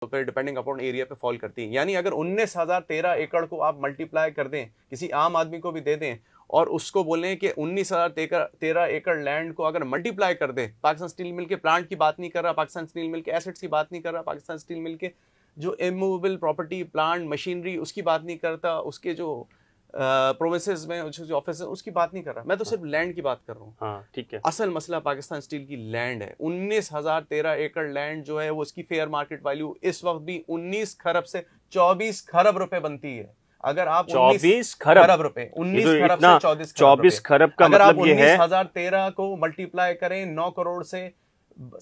तो फिर depending upon area पे फॉल करती है यानी अगर उन्नीस हज़ार तेरह एकड़ को आप मल्टीप्लाई कर दें किसी आम आदमी को भी दे दें और उसको बोलें कि उन्नीस हज़ार तेरह एकड़ लैंड को अगर मल्टीप्लाई कर दें पाकिस्तान स्टील मिल के प्लांट की बात नहीं कर रहा पाकिस्तान स्टील मिल के एसेट्स की बात नहीं कर रहा पाकिस्तान स्टील मिल के जो इमूवेबल प्रॉपर्टी प्लांट मशीनरी उसकी बात नहीं करता उसके जो प्रोविसेस में ऑफिस है उसकी बात नहीं कर रहा मैं तो हाँ, सिर्फ लैंड की बात कर रहा हूँ हाँ, ठीक है असल मसला पाकिस्तान स्टील की लैंड है उन्नीस हजार तेरह एकड़ लैंड जो है वो उसकी फेयर मार्केट वैल्यू इस वक्त भी उन्नीस खरब से चौबीस खरब रुपए बनती है अगर आप तो चौबीस खरब रुपए उन्नीस खरब से चौबीस चौबीस खरब का अगर आप मतलब उन्नीस हजार तेरह को मल्टीप्लाई करें नौ करोड़ से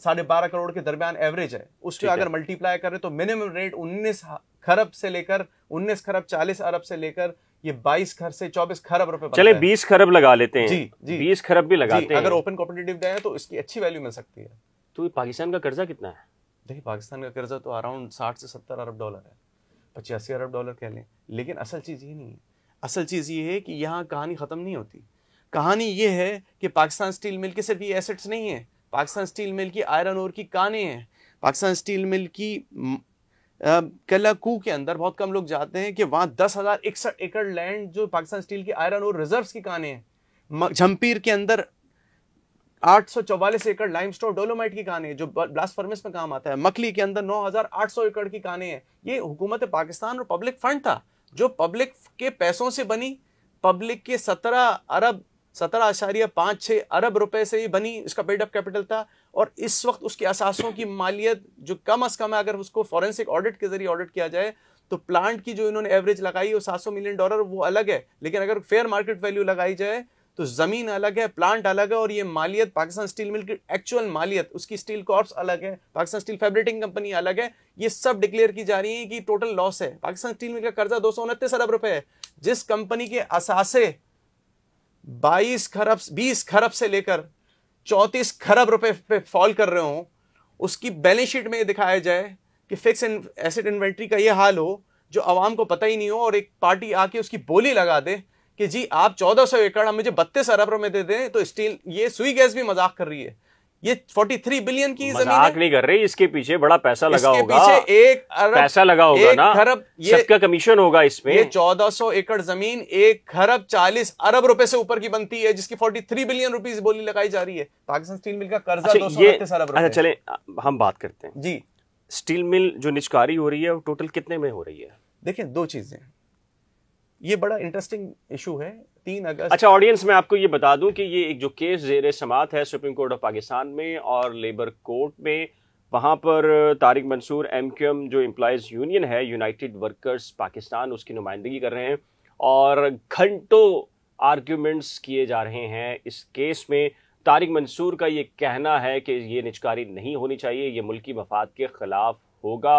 साढ़े बारह करोड़ के दरमियान एवरेज है उसके अगर मल्टीप्लाई करें तो मिनिमम रेट उन्नीस खरब से लेकर उन्नीस खरब चालीस अरब से लेकर ये 22 खर से 24 खरब रुपए चले 20 खरब लगा लेते हैं जी जी 20 खरब भी लगाते हैं अगर ओपन कॉम्पिटेटिव डे है तो इसकी अच्छी वैल्यू मिल सकती है तो पाकिस्तान का कर्जा कितना है देखिए पाकिस्तान का कर्जा तो अराउंड साठ से सत्तर अरब डॉलर है पचासी अरब डॉलर कह लें लेकिन असल चीज़ ये नहीं है असल चीज़ ये है कि यहाँ कहानी ख़त्म नहीं होती कहानी ये है कि पाकिस्तान स्टील मिल के सिर्फ ये एसेट्स नहीं है पाकिस्तान स्टील मिल की आयरन और की काने हैं पाकिस्तान स्टील मिल की कलाकू के अंदर बहुत कम लोग जाते हैं कि वहाँ दस हज़ार इकसठ एकड़ लैंड जो पाकिस्तान स्टील की आयरन और रिजर्व्स की कहानी है झम्पीर के अंदर आठ सौ चौवालीस एकड़ लाइम स्टोर डोलोमाइट की कहानी है जो ब्लास्ट फर्मेस में काम आता है मकली के अंदर नौ हज़ार आठ सौ एकड़ की कहानी है ये हुकूमत पाकिस्तान और पब्लिक फंड था जो पब्लिक के पैसों से बनी पब्लिक के सत्रह अरब सत्रह आशारिया पाँच छः अरब रुपए से ही बनी इसका बिल्डअप कैपिटल था और इस वक्त उसके असासों की मालियत जो कम अज़ कम है अगर उसको फॉरेंसिक ऑडिट के जरिए ऑडिट किया जाए तो प्लांट की जो इन्होंने एवरेज लगाई वो सात मिलियन डॉलर वो अलग है लेकिन अगर फेयर मार्केट वैल्यू लगाई जाए तो ज़मीन अलग है प्लांट अलग है और ये मालियत पाकिस्तान स्टील मिल की एक्चुअल मालियत उसकी स्टील कॉर्प्स अलग है पाकिस्तान स्टील फेब्रेटिंग कंपनी अलग है ये सब डिक्लेयर की जा रही है कि टोटल लॉस है पाकिस्तान स्टील मिल का कर्जा दो अरब रुपए है जिस कंपनी के असासे 22 खरब 20 खरब से लेकर चौंतीस खरब रुपए पे फॉल कर रहे हो उसकी बैलेंस शीट में दिखाया जाए कि फिक्स एसेट इन्वेंट्री का ये हाल हो जो आवाम को पता ही नहीं हो और एक पार्टी आके उसकी बोली लगा दे कि जी आप 1400 एकड़ हम मुझे बत्तीस अरब रुपए दे दें तो स्टील ये सुई गैस भी मजाक कर रही है ये 43 बिलियन की जमीन मजाक नहीं कर रही इसके पीछे बड़ा पैसा लगा होगा पीछे एक अरब पैसा लगा होगा ना खरब ये सबका कमीशन होगा इसमें ये 1400 एकड़ जमीन एक खरब 40 अरब रुपए से ऊपर की बनती है जिसकी 43 बिलियन रुपीस बोली लगाई जा रही है पाकिस्तान स्टील मिल का कर्जा अच्छा, दो अरब अच्छा चले हम बात करते हैं जी स्टील मिल जो निचकारी हो रही है वो टोटल कितने में हो रही है देखिए दो चीजें ये बड़ा इंटरेस्टिंग इशू है तीन अगस्त अच्छा ऑडियंस मैं आपको ये बता दूं कि ये एक जो केस जेर समात है सुप्रीम कोर्ट ऑफ पाकिस्तान में और लेबर कोर्ट में वहाँ पर तारिक मंसूर एम क्यूम जो एम्प्लॉयज़ यूनियन है यूनाइटेड वर्कर्स पाकिस्तान उसकी नुमाइंदगी कर रहे हैं और घंटों आर्ग्यूमेंट्स किए जा रहे हैं इस केस में तारिक मंसूर का ये कहना है कि ये निचकारी नहीं होनी चाहिए ये मुल्की मफाद के ख़िलाफ़ होगा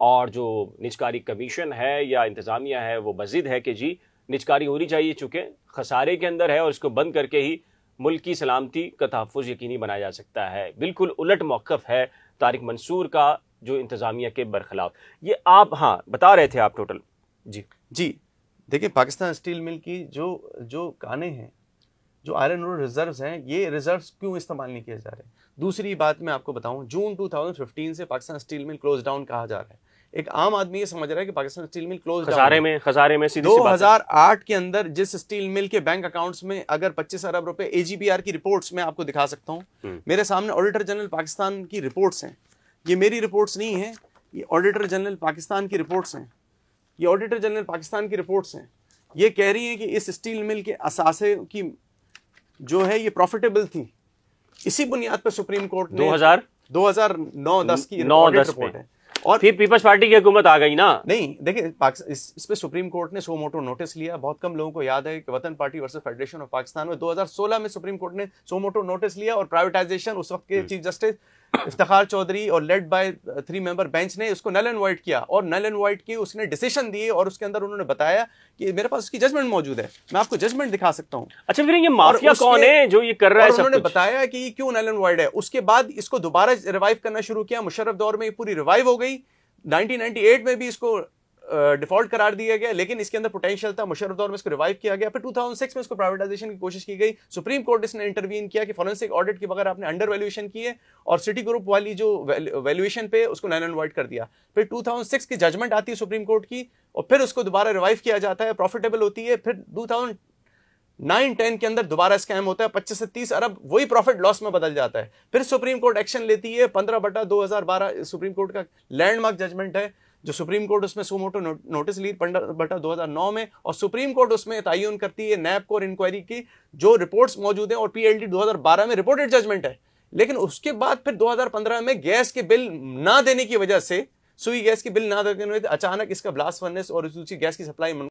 और जो निजकारी कमीशन है या इंतज़ामिया है वो मस्जिद है कि जी निजकारी होनी चाहिए चूँकि खसारे के अंदर है और इसको बंद करके ही मुल्क की सलामती का तहफ़ यकीनी बनाया जा सकता है बिल्कुल उलट मौक़ है तारिक मंसूर का जो इंतज़ामिया के बरखिलाफ ये आप हाँ बता रहे थे आप टोटल जी जी देखिए पाकिस्तान स्टील मिल की जो जो काने हैं जो आयरन और रिजर्व्स हैं ये रिजर्व्स क्यों इस्तेमाल नहीं किए जा रहे दूसरी बात मैं आपको बताऊं जून 2015 से Pakistan steel mill close down कहा जा रहा है एक आम आदमी ये समझ रहा है कि पाकिस्तान स्टील मिल क्लोज हजारे में हजारे में दो हजार आठ के अंदर जिस स्टील मिल के बैंक अकाउंट्स में अगर पच्चीस अरब रुपए एजीपीआर की रिपोर्ट्स में आपको दिखा सकता हूँ हम्म। मेरे सामने ऑडिटर जनरल पाकिस्तान की रिपोर्ट्स हैं ये मेरी रिपोर्ट्स नहीं है ये ऑडिटर जनरल पाकिस्तान की रिपोर्ट्स हैं ये ऑडिटर जनरल पाकिस्तान की रिपोर्ट्स हैं ये कह रही है कि इस स्टील मिल के असासे की जो है ये प्रॉफिटेबल थी इसी बुनियाद पर सुप्रीम कोर्ट ने 2000 2009 10 की नौ दस रिपोर्ट है और फिर पीपल्स पार्टी की हुकूमत आ गई ना नहीं देखिए इस, इस सुप्रीम कोर्ट ने सो मोटो नोटिस लिया बहुत कम लोगों को याद है कि Watan party versus federation of Pakistan में 2016 में सुप्रीम कोर्ट ने सो मोटो नोटिस लिया और प्राइवेटाइजेशन उस वक्त के हम्म। चीफ जस्टिस इफ्तार चौधरी और led by three member bench ने उसको नल एंड वाइट किया और नल एंड वाइट की उसने डिसीशन दिए और उसके अंदर उन्होंने बताया कि मेरे पास उसकी जजमेंट मौजूद है मैं आपको जजमेंट दिखा सकता हूँ अच्छा फिर ये माफिया कौन है जो ये कर रहा है उन्होंने बताया कि ये क्यों नल एंड वाइट है उसके बाद इसको दोबारा रिवाइव करना शुरू किया मुशरफ दौर में पूरी रिवाइव हो गई 1998 में भी इसको डिफॉल्ट करार दिया गया लेकिन इसके अंदर पोटेंशियल था मुशर्रफ दौर में इसको रिवाइव किया गया फिर 2006 में इसको प्राइवेटाइजेशन की कोशिश की गई सुप्रीम कोर्ट इसने इंटरवीन किया कि फॉरेंसिक ऑडिट के बगैर आपने अंडर वैल्यूएशन की है और सिटी ग्रुप वाली जो वैल्यूएशन पे उसको नैन एनवाइट कर दिया फिर 2006 की जजमेंट आती है सुप्रीम कोर्ट की और फिर उसको दोबारा रिवाइव किया जाता है प्रॉफिटेबल होती है फिर टू नाइन टेन के अंदर दोबारा स्कैम होता है पच्चीस से तीस अरब वही प्रॉफिट लॉस में बदल जाता है फिर सुप्रीम कोर्ट एक्शन लेती है पंद्रह बटा दो हजार बारह सुप्रीम कोर्ट का लैंडमार्क जजमेंट है जो सुप्रीम कोर्ट उसमें सुमोटो नो, नोटिस ली बटा 2009 में और सुप्रीम कोर्ट उसमें तयन करती है नैप को और इंक्वायरी की जो रिपोर्ट्स मौजूद हैं और पीएलडी 2012 में रिपोर्टेड जजमेंट है लेकिन उसके बाद फिर 2015 में गैस के बिल ना देने की वजह से सुई गैस के बिल ना देने अचानक इसका ब्लास्ट फर्नेस और गैस की सप्लाई